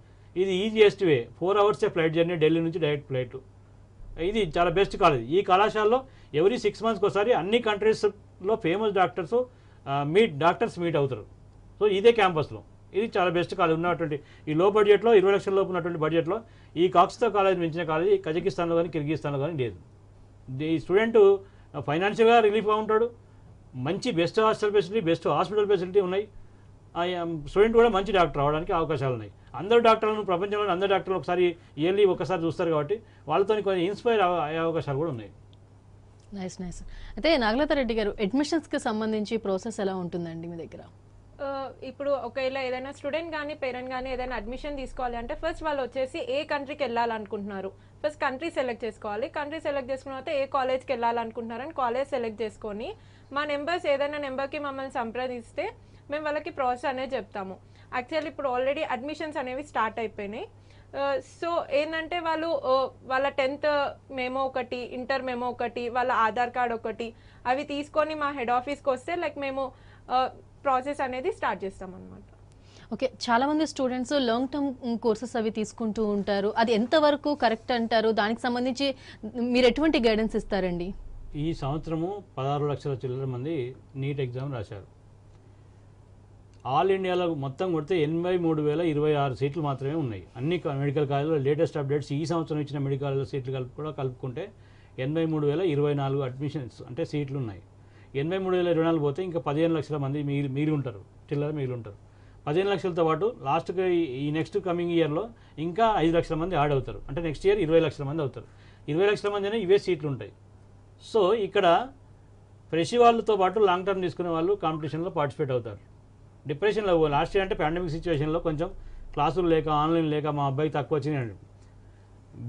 ఇది ఈజియెస్ట్ వే ఫోర్ అవర్సే ఫ్లైట్ జర్నీ ఢిల్లీ నుంచి డైరెక్ట్ ఫ్లైట్ ఇది చాలా బెస్ట్ కాలేజ్ ఈ కళాశాలలో ఎవరీ సిక్స్ మంత్స్కి ఒకసారి అన్ని కంట్రీస్లో famous doctors meet doctors meet అవుతారు సో ఇదే క్యాంపస్లో ఇది చాలా బెస్ట్ కాలేజ్ ఉన్నటువంటి ఈ లో బడ్జెట్లో ఇరవై లక్షల లోపు ఉన్నటువంటి బడ్జెట్లో ఈ కాక్స్తో కాలేజ్ మించిన కాలేజ్ కజకిస్తాన్లో కానీ కిర్గిస్తాన్లో కానీ లేదు ఈ స్టూడెంట్ ఫైనాన్షియల్గా రిలీఫ్గా ఉంటాడు మంచి best hostel facility best hospital facility ఉన్నాయి స్టూడెంట్ కూడా మంచి డాక్టర్ అవడానికి అవకాశాలు ఉన్నాయి అందరు డాక్టర్లను ప్రపంచంలో అందరు డాక్టర్లు ఒకసారి ఇయర్లీ ఒకసారి చూస్తారు కాబట్టి వాళ్ళతో కొన్ని ఇన్స్పైర్ అయ్యే అవకాశాలు కూడా ఉన్నాయి నైస్ నైస్ అయితే నాగలత రెడ్డి గారు అడ్మిషన్స్కి సంబంధించి ప్రాసెస్ ఎలా ఉంటుందండి మీ దగ్గర ఇప్పుడు ఒకవేళ ఏదైనా స్టూడెంట్ కానీ పేరెంట్ కానీ ఏదైనా అడ్మిషన్ తీసుకోవాలి అంటే ఫస్ట్ వాళ్ళు వచ్చేసి ఏ కంట్రీకి వెళ్ళాలనుకుంటున్నారు ఫస్ట్ కంట్రీ సెలెక్ట్ చేసుకోవాలి కంట్రీ సెలెక్ట్ చేసుకున్న తర్వాత ఏ కాలేజ్కి వెళ్ళాలనుకుంటున్నారని కాలేజ్ సెలెక్ట్ చేసుకొని మా నెంబర్స్ ఏదైనా నెంబర్కి మమ్మల్ని సంప్రదిస్తే మేము వాళ్ళకి ప్రాసెస్ అనేది చెప్తాము యాక్చువల్లీ ఇప్పుడు ఆల్రెడీ అడ్మిషన్స్ అనేవి స్టార్ట్ అయిపోయినాయి సో ఏంటంటే వాళ్ళు వాళ్ళ టెన్త్ మేమో ఒకటి ఇంటర్ మేమో ఒకటి వాళ్ళ ఆధార్ కార్డ్ ఒకటి అవి తీసుకొని మా హెడ్ ఆఫీస్కి వస్తే లైక్ మేము ప్రాసెస్ అనేది స్టార్ట్ చేస్తాం అనమాట ఓకే మంది స్టూడెంట్స్ లాంగ్ టర్మ్ కోర్సెస్ అవి తీసుకుంటూ ఉంటారు అది ఎంతవరకు కరెక్ట్ అంటారు దానికి సంబంధించి మీరు ఎటువంటి గైడెన్స్ ఇస్తారండి ఈ సంవత్సరము పదహారు లక్షల చిల్లర మంది నీట్ ఎగ్జామ్ రాశారు ఆల్ ఇండియాలో మొత్తం కొడితే ఎనభై మూడు వేల ఇరవై ఆరు సీట్లు మాత్రమే ఉన్నాయి అన్ని మెడికల్ కాలేజీలో లేటెస్ట్ అప్డేట్స్ ఈ సంవత్సరం ఇచ్చిన మెడికల్ సీట్లు కలుపు కూడా కలుపుకుంటే ఎనభై మూడు వేల ఇరవై నాలుగు అడ్మిషన్స్ అంటే సీట్లు ఉన్నాయి ఎనభై మూడు వేల ఇరవై నాలుగు పోతే ఇంకా పదిహేను లక్షల మంది మీరు మీరు ఉంటారు చిల్లర మీరు ఉంటారు పదిహేను లక్షలతో పాటు లాస్ట్కి ఈ నెక్స్ట్ కమింగ్ ఇయర్లో ఇంకా ఐదు లక్షల మంది యాడ్ అవుతారు అంటే నెక్స్ట్ ఇయర్ ఇరవై లక్షల మంది అవుతారు ఇరవై లక్షల మంది అయినా ఇవే సీట్లు ఉంటాయి సో ఇక్కడ ఫ్రెష్ వాళ్ళతో పాటు లాంగ్ టర్మ్ తీసుకునే వాళ్ళు కాంపిటీషన్లో పార్టిసిపేట్ అవుతారు డిప్రెషన్లో లాస్ట్ ఇయర్ అంటే పాండమిక్ సిచ్యువేషన్లో కొంచెం క్లాసులు లేక ఆన్లైన్ లేక మా అబ్బాయి తక్కువ వచ్చినాడు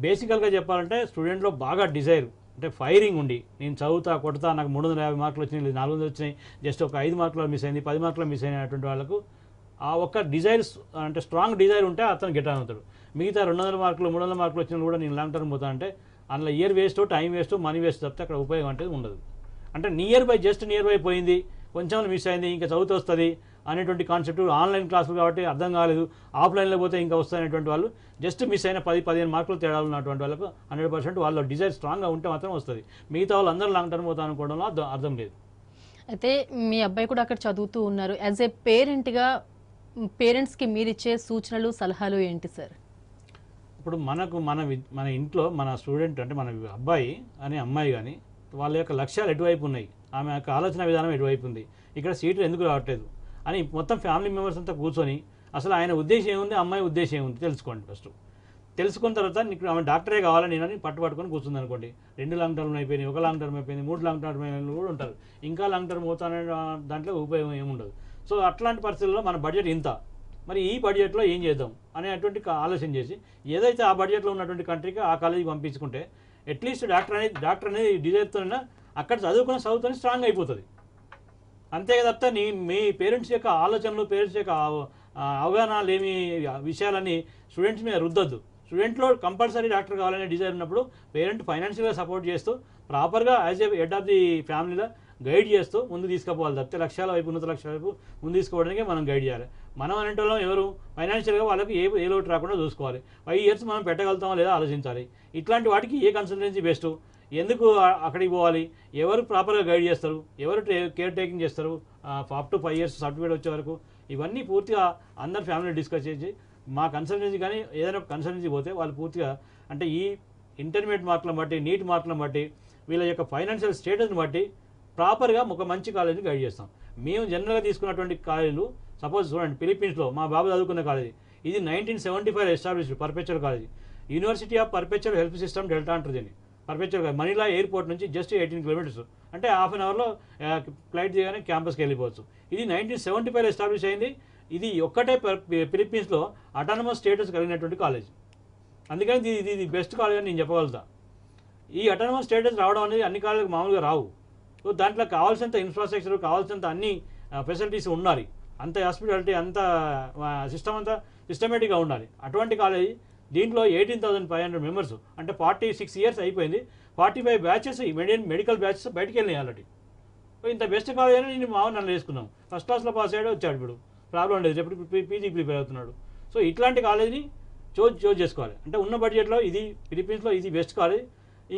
బేసికల్గా చెప్పాలంటే స్టూడెంట్లో బాగా డిజైర్ అంటే ఫైరింగ్ ఉండి నేను చదువుతా కొడతా నాకు మూడు వందల యాభై మార్కులు వచ్చినాయి నాలుగు వందలు వచ్చినాయి జస్ట్ ఒక ఐదు మార్కులు మిస్ అయింది పది మార్కులు మిస్ అయినటువంటి వాళ్ళకు ఆ ఒక్క డిజైర్ అంటే స్ట్రాంగ్ డిజైర్ ఉంటే అతను గెటాన్ అవుతాడు మిగతా రెండు వందల మార్కులు మూడు వందల మార్కులు వచ్చినా కూడా నేను లాంగ్ టర్మ్ పోతా అంటే అందులో year waste time waste money waste తప్పితే అక్కడ ఉపయోగం అంటే ఉండదు అంటే nearby just nearby పోయింది కొంచెం మిస్ అయింది ఇంకా చదువుతూ వస్తుంది అనేటువంటి కాన్సెప్ట్ ఆన్లైన్ క్లాసులు కాబట్టి అర్థం కాలేదు ఆఫ్లైన్లో పోతే ఇంకా వస్తాయనేటువంటి వాళ్ళు జస్ట్ మిస్ అయిన పది పదిహేను మార్కులు తేడాలు ఉన్నటువంటి వాళ్ళకు హండ్రెడ్ పర్సెంట్ వాళ్ళ డిజైర్ స్ట్రాంగ్గా ఉంటే మాత్రం వస్తుంది మిగతా వాళ్ళు అందరూ లాంగ్ టర్మ్ పోతా అనుకోవడంలో అర్థం లేదు అయితే మీ అబ్బాయి కూడా అక్కడ చదువుతూ ఉన్నారు యాజ్ ఏ పేరెంట్గా పేరెంట్స్కి మీరిచ్చే సూచనలు సలహాలు ఏంటి సార్ ఇప్పుడు మనకు మన మన ఇంట్లో మన స్టూడెంట్ అంటే మన అబ్బాయి అనే అమ్మాయి కానీ వాళ్ళ యొక్క లక్ష్యాలు ఎటువైపు ఉన్నాయి ఆమె యొక్క ఆలోచన విధానం ఎటువైపు ఉంది ఇక్కడ సీట్లు ఎందుకు రావట్లేదు అని మొత్తం ఫ్యామిలీ మెంబర్స్ అంతా కూర్చొని అసలు ఆయన ఉద్దేశం ఏముంది అమ్మాయి ఉద్దేశం ఏముంది తెలుసుకోండి ఫస్ట్ తెలుసుకున్న తర్వాత నీకు ఆమె డాక్టరే కావాలని నేనని పట్టుపట్టుకొని కూర్చుంది అనుకోండి రెండు లాంగ్ టర్మ్ అయిపోయినాయి ఒక లాంగ్ టర్మ్ అయిపోయింది మూడు లాంగ్ టర్మ్ అయిన కూడా ఉంటారు ఇంకా లాంగ్ టర్మ్ పోతానే దాంట్లో ఉపయోగం ఏముండదు సో అట్లాంటి పరిస్థితుల్లో మన బడ్జెట్ ఇంత మరి ఈ బడ్జెట్లో ఏం చేద్దాం అనేటువంటి ఆలోచన చేసి ఏదైతే ఆ బడ్జెట్లో ఉన్నటువంటి కంట్రీకి ఆ కాలేజీకి పంపించుకుంటే అట్లీస్ట్ డాక్టర్ అనేది డాక్టర్ అనేది డిజైర్తోనైనా అక్కడ చదువుకున్న చదువుతోనే స్ట్రాంగ్ అయిపోతుంది అంతే తప్ప నీ మీ పేరెంట్స్ యొక్క ఆలోచనలు పేరెంట్స్ యొక్క అవగాహన లేని విషయాలని స్టూడెంట్స్ మీద రుద్దద్దు స్టూడెంట్లో కంపల్సరీ డాక్టర్ కావాలనే డిజైర్ ఉన్నప్పుడు పేరెంట్ ఫైనాన్షియల్గా సపోర్ట్ చేస్తూ ప్రాపర్గా as a head of the ఫ్యామిలీలో గైడ్ చేస్తూ ముందు తీసుకుపోవాలి తప్పితే లక్ష్యాల వైపు ఉన్నత లక్ష్యాల వైపు ముందు తీసుకోవడానికి మనం గైడ్ చేయాలి మనం అనేటోళ్ళం ఎవరు ఫైనాన్షియల్గా వాళ్ళకి ఏ ఏ లోటు రాకుండా చూసుకోవాలి ఫైవ్ ఇయర్స్ మనం పెట్టగలుగుతామో లేదా ఆలోచించాలి ఇట్లాంటి వాటికి ఏ కన్సల్టెన్సీ బెస్ట్ ఎందుకు అక్కడికి పోవాలి ఎవరు ప్రాపర్గా గైడ్ చేస్తారు ఎవరు కేర్ టేకింగ్ చేస్తారు up to five years certificate వచ్చే వరకు ఇవన్నీ పూర్తిగా అందరు ఫ్యామిలీ డిస్కస్ చేసి మా కన్సల్టెన్సీ కానీ ఏదైనా ఒక కన్సల్టెన్సీ పోతే వాళ్ళు పూర్తిగా అంటే ఈ ఇంటర్మీడియట్ మార్కులను బట్టి నీట్ మార్కులను బట్టి వీళ్ళ యొక్క ఫైనాన్షియల్ స్టేటస్ని బట్టి ప్రాపర్గా ఒక మంచి కాలేజీని గైడ్ చేస్తాం మేము జనరల్గా తీసుకున్నటువంటి కాలేజీలు సపోజ్ చూడండి ఫిలిప్పీన్స్లో మా బాబు చదువుకున్న కాలేజీ ఇది nineteen seventy five established perpetual college university of perpetual health system delta అంటారు దీన్ని పర్పేచువల్గా మనీలా ఎయిర్పోర్ట్ నుంచి జస్ట్ ఎయిటీన్ కిలోమీటర్స్ అంటే హాఫ్ అన్ అవర్లో ఫ్లైట్ దిగానే క్యాంపస్కి వెళ్ళిపోవచ్చు ఇది నైన్టీన్ సెవెంటీ ఫైవ్లో ఎస్టాబ్లిష్ అయింది ఇది ఒక్కటే ఫిలిప్పీన్స్లో అటానమస్ స్టేటస్ కలిగినటువంటి కాలేజ్ అందుకని ఇది ఇది ఇది బెస్ట్ కాలేజ్ అని నేను చెప్పగలుగుతా ఈ అటానమస్ స్టేటస్ రావడం అనేది అన్ని కాలేజీలకు మామూలుగా రావు సో దాంట్లో కావాల్సినంత ఇన్ఫ్రాస్ట్రక్చర్ కావాల్సినంత అన్ని ఫెసిలిటీస్ ఉండాలి అంత హాస్పిటాలిటీ అంత సిస్టమ్ అంతా సిస్టమేటిక్గా ఉండాలి అటువంటి కాలేజీ దీంట్లో eighteen thousand five hundred members అంటే ఫార్టీ సిక్స్ ఇయర్స్ అయిపోయింది forty five batches median medical batches బయటికి వెళ్ళినాయి ఆల్రెడీ ఇంత బెస్ట్ కాలేజ్ అని నేను మామూలు నన్ను వేసుకున్నాం ఫస్ట్ క్లాస్లో పాస్ అయ్యాడు వచ్చాడు ఇప్పుడు ప్రాబ్లం లేదు ఎప్పుడు పీజీ ప్రిపేర్ అవుతున్నాడు సో ఇట్లాంటి కాలేజీని చోజ్ చోజ్ చేసుకోవాలి అంటే ఉన్న బడ్జెట్లో ఇది ఫిలిపీన్స్లో ఇది బెస్ట్ కాలేజ్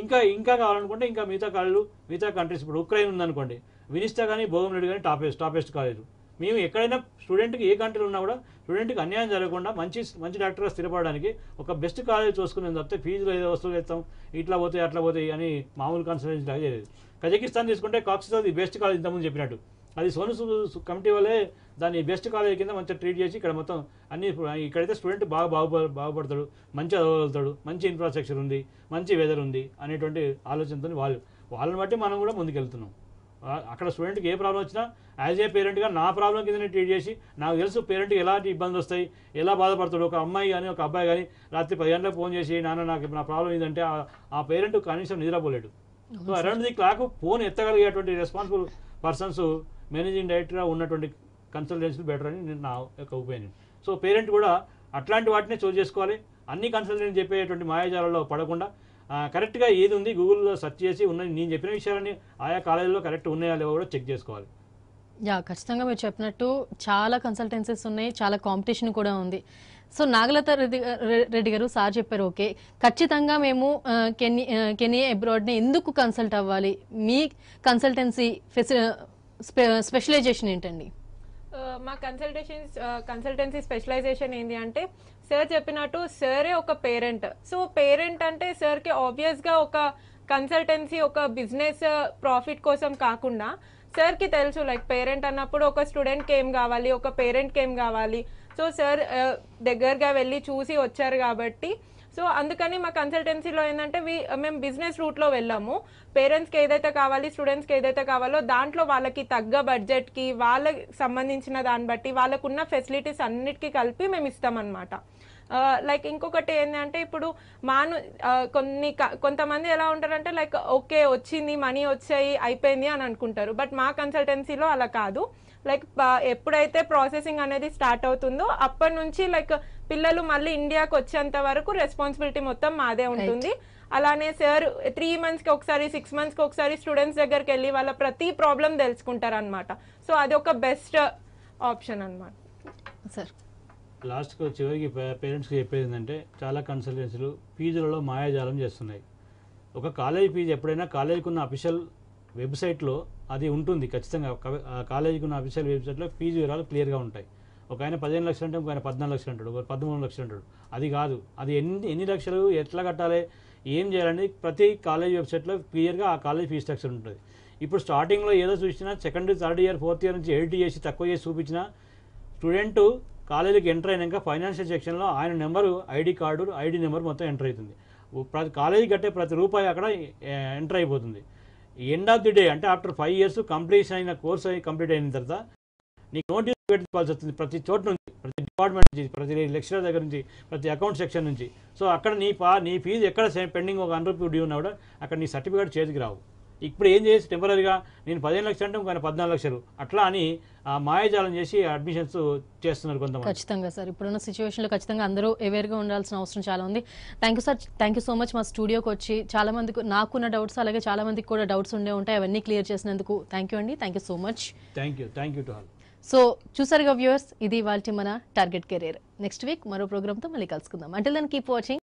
ఇంకా ఇంకా కావాలనుకుంటే ఇంకా మిగతా కాలేజీలు మిగతా కంట్రీస్ ఇప్పుడు ఉక్రెయిన్ ఉందనుకోండి వినిస్తా కానీ భోగం రెడ్డి కానీ టాపెస్ట్ టాపెస్ట్ కాలేజ్ మేము ఎక్కడైనా స్టూడెంట్కి ఏ కంట్రీలో ఉన్నా కూడా స్టూడెంట్కి అన్యాయం జరగకుండా మంచి మంచి డాక్టర్గా స్థిరపడడానికి ఒక బెస్ట్ కాలేజ్ చూసుకునే తప్పితే ఫీజులు ఏదో వస్తువులు ఇస్తాం ఇట్లా పోతాయి అట్లా పోతాయి అని మామూలు కన్సల్టెన్స్ లాగా చేయలేదు కజకిస్తాన్ తీసుకుంటే కాక్సిస్ అది బెస్ట్ కాలేజ్ ఇంతకుముందు చెప్పినట్టు అది సోను కమిటీ వల్లే దాన్ని బెస్ట్ కాలేజ్ కింద మంచిగా ట్రీట్ చేసి ఇక్కడ మొత్తం అన్ని ఇక్కడైతే స్టూడెంట్ బాగా బాగు బాగుపడతాడు మంచి చదవగలుగుతాడు మంచి ఇన్ఫ్రాస్ట్రక్చర్ ఉంది మంచి వెదర్ ఉంది అనేటువంటి ఆలోచనతో వాళ్ళు వాళ్ళని బట్టి మనం కూడా ముందుకెళ్తున్నాం అక్కడ స్టూడెంట్కి ఏ ప్రాబ్లం వచ్చినా యాజ్ ఏ పేరెంట్గా నా ప్రాబ్లం కింద నేను ట్రీట్ చేసి నాకు తెలుసు పేరెంట్కి ఎలాంటి ఇబ్బందులు వస్తాయి ఎలా బాధపడతాడు ఒక అమ్మాయి కానీ ఒక అబ్బాయి కానీ రాత్రి పది గంటలకు ఫోన్ చేసి నాన్న నాకు నా ప్రాబ్లం ఏంటంటే ఆ పేరెంట్ కనీసం నిద్రపోలేడు so around the clock phone ఎత్తగలిగేటువంటి రెస్పాన్సిబుల్ పర్సన్స్ మేనేజింగ్ డైరెక్టర్గా ఉన్నటువంటి కన్సల్టెన్సీలు బెటర్ అని నేను నా యొక్క ఒపీనియన్ సో పేరెంట్ కూడా అట్లాంటి వాటినే చూస్ చేసుకోవాలి అన్ని కన్సల్టెంట్ చెప్పేటువంటి మాయాజాలలో పడకుండా కరెక్ట్గా ఏది ఉంది గూగుల్లో సెర్చ్ చేసి ఉన్నాయి నేను చెప్పిన విషయాలని ఆయా కాలేజీలో కరెక్ట్ ఉన్నాయా లేవో కూడా చెక్ చేసుకోవాలి యా ఖచ్చితంగా మీరు చెప్పినట్టు చాలా కన్సల్టెన్సీస్ ఉన్నాయి చాలా కాంపిటీషన్ కూడా ఉంది సో నాగలత రెడ్డి రెడ్డి గారు సార్ చెప్పారు ఓకే ఖచ్చితంగా మేము కెనీ కెనీ అబ్రాడ్ని ఎందుకు కన్సల్ట్ అవ్వాలి మీ కన్సల్టెన్సీ ఫెసి స్పెషలైజేషన్ ఏంటండి మా కన్సల్టేషన్ కన్సల్టెన్సీ స్పెషలైజేషన్ ఏంటి అంటే సార్ చెప్పినట్టు సరే ఒక పేరెంట్ సో పేరెంట్ అంటే సార్కి ఆబ్వియస్గా ఒక కన్సల్టెన్సీ ఒక బిజినెస్ ప్రాఫిట్ uh, కోసం కాకుండా సార్కి తెలుసు లైక్ పేరెంట్ అన్నప్పుడు ఒక స్టూడెంట్కి ఏం కావాలి ఒక పేరెంట్కి ఏం కావాలి సో సార్ uh, దగ్గరగా వెళ్ళి చూసి వచ్చారు కాబట్టి సో అందుకని మా కన్సల్టెన్సీలో ఏంటంటే మేము బిజినెస్ రూట్లో వెళ్ళాము పేరెంట్స్కి ఏదైతే కావాలి స్టూడెంట్స్కి ఏదైతే కావాలో దాంట్లో వాళ్ళకి తగ్గ బడ్జెట్కి వాళ్ళకి సంబంధించిన దాన్ని బట్టి వాళ్ళకున్న ఫెసిలిటీస్ అన్నిటికీ కలిపి మేము ఇస్తామన్నమాట లైక్ ఇంకొకటి ఏంటంటే ఇప్పుడు మాను కొన్ని కొంతమంది ఎలా ఉంటారంటే లైక్ ఓకే వచ్చింది మనీ వచ్చాయి అయిపోయింది అని అనుకుంటారు బట్ మా కన్సల్టెన్సీలో అలా కాదు లైక్ ఎప్పుడైతే ప్రాసెసింగ్ అనేది స్టార్ట్ అవుతుందో అప్పటి నుంచి లైక్ పిల్లలు మళ్ళీ ఇండియాకి వచ్చేంత వరకు రెస్పాన్సిబిలిటీ మొత్తం మాదే ఉంటుంది అలానే సార్ త్రీ మంత్స్కి ఒకసారి సిక్స్ మంత్స్కి ఒకసారి స్టూడెంట్స్ దగ్గరికి వెళ్ళి వాళ్ళ ప్రతి ప్రాబ్లం తెలుసుకుంటారు అనమాట సో అది ఒక బెస్ట్ ఆప్షన్ అనమాట సార్ లాస్ట్కి చివరికి పేరెంట్స్కి చెప్పేది ఏంటంటే చాలా కన్సల్టెన్సీలు ఫీజులలో మాయాజాలం చేస్తున్నాయి ఒక కాలేజీ ఫీజు ఎప్పుడైనా కాలేజీకి ఉన్న అఫీషియల్ వెబ్సైట్లో అది ఉంటుంది ఖచ్చితంగా కాలేజీకి ఉన్న అఫీషియల్ వెబ్సైట్లో ఫీజు వివరాలు క్లియర్గా ఉంటాయి ఒక ఆయన పదిహేను లక్షలు అంటే ఒక ఆయన పద్నాలుగు లక్షలు అంటాడు ఒక పదమూడు లక్షలు అంటాడు అది కాదు అది ఎన్ని ఎన్ని లక్షలు ఎట్లా కట్టాలి ఏం చేయాలని ప్రతి కాలేజ్ వెబ్సైట్లో క్లియర్గా ఆ కాలేజ్ ఫీజ్ స్ట్రక్చర్ ఉంటుంది ఇప్పుడు స్టార్టింగ్లో ఏదో చూసినా second third year fourth year నుంచి ఎయిట్ చేసి తక్కువ చేసి చూపించినా స్టూడెంట్ కాలేజీకి ఎంటర్ అయినాక ఫైనాన్షియల్ సెక్షన్లో ఆయన number ID card ID number మొత్తం ఎంటర్ అవుతుంది ప్రతి కాలేజీ కట్టే ప్రతి రూపాయి అక్కడ ఎంటర్ అయిపోతుంది ఎండ్ ఆఫ్ ది డే అంటే ఆఫ్టర్ ఫైవ్ ఇయర్స్ కంప్లీట్ అయిన కోర్స్ అయి కంప్లీట్ అయిన తర్వాత నీకు నోటీస్ పెట్టుకోవాల్సి వస్తుంది ప్రతి చోట నుంచి ప్రతి డిపార్ట్మెంట్ నుంచి ప్రతి లెక్చరర్ దగ్గర నుంచి ప్రతి అకౌంట్ సెక్షన్ నుంచి సో అక్కడ నీ పా నీ ఫీజు ఎక్కడ పెండింగ్ ఒక హండ్రెడ్ రూపీ డ్యూ ఉన్నా కూడా అక్కడ నీ సర్టిఫికేట్ చేతికి రావు ఇప్పుడు ఏం చేసి టెంపరీగా నేను పదిహేను లక్షలు అంటే ఇంకా పద్నాలుగు లక్షలు అట్లా అని మాయాజాలం చేసి అడ్మిషన్స్ చేస్తున్నారు కొంతమంది ఖచ్చితంగా సార్ ఇప్పుడున్న సిచ్యువేషన్ లో ఖచ్చితంగా అందరూ గా ఉండాల్సిన అవసరం చాలా ఉంది thank you sir thank you so much మా స్టూడియోకి వచ్చి చాలా మందికి నాకున్న డౌట్స్ అలాగే చాలా మందికి కూడా డౌట్స్ ఉండే ఉంటాయి అవన్నీ క్లియర్ చేసినందుకు థ్యాంక్ యూ అండి thank you so much thank you thank you to all so చూసారుగా వ్యూవర్స్ ఇది వాళ్ళ మన టార్గెట్ కెరీర్ నెక్స్ట్ వీక్ మరో ప్రోగ్రామ్తో మళ్ళీ కలుసుకుందాం అంటే దాన్ని కీప్ వాచింగ్